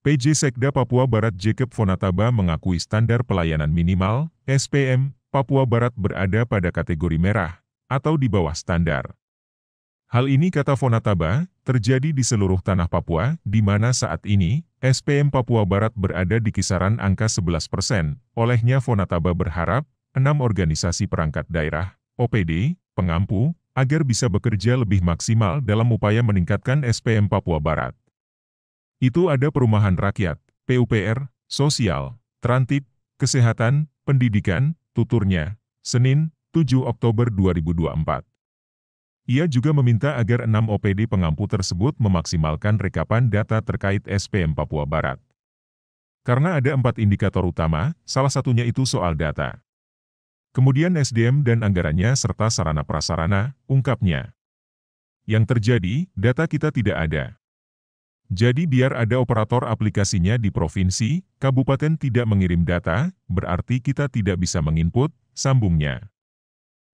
PJ Sekda Papua Barat Jacob Fonataba mengakui standar pelayanan minimal, SPM, Papua Barat berada pada kategori merah, atau di bawah standar. Hal ini kata Fonataba, terjadi di seluruh tanah Papua, di mana saat ini, SPM Papua Barat berada di kisaran angka 11 persen. Olehnya Fonataba berharap, enam organisasi perangkat daerah, OPD, pengampu, agar bisa bekerja lebih maksimal dalam upaya meningkatkan SPM Papua Barat. Itu ada perumahan rakyat, PUPR, sosial, transit, kesehatan, pendidikan, tuturnya, Senin, 7 Oktober 2024. Ia juga meminta agar enam OPD pengampu tersebut memaksimalkan rekapan data terkait SPM Papua Barat. Karena ada empat indikator utama, salah satunya itu soal data. Kemudian SDM dan anggarannya serta sarana-prasarana, ungkapnya. Yang terjadi, data kita tidak ada. Jadi biar ada operator aplikasinya di provinsi, kabupaten tidak mengirim data, berarti kita tidak bisa menginput, sambungnya.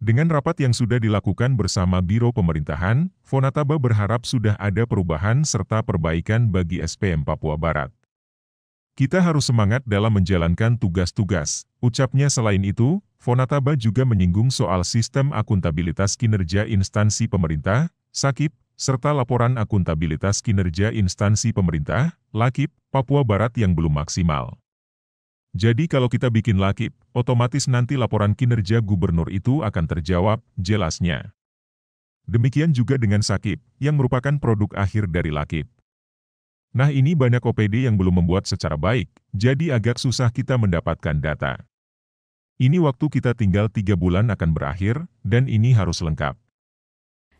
Dengan rapat yang sudah dilakukan bersama Biro Pemerintahan, Fonataba berharap sudah ada perubahan serta perbaikan bagi SPM Papua Barat. Kita harus semangat dalam menjalankan tugas-tugas. Ucapnya selain itu, Fonataba juga menyinggung soal sistem akuntabilitas kinerja instansi pemerintah, sakit, serta laporan akuntabilitas kinerja instansi pemerintah, Lakip, Papua Barat yang belum maksimal. Jadi kalau kita bikin Lakip, otomatis nanti laporan kinerja gubernur itu akan terjawab, jelasnya. Demikian juga dengan Sakip, yang merupakan produk akhir dari Lakip. Nah ini banyak OPD yang belum membuat secara baik, jadi agak susah kita mendapatkan data. Ini waktu kita tinggal tiga bulan akan berakhir, dan ini harus lengkap.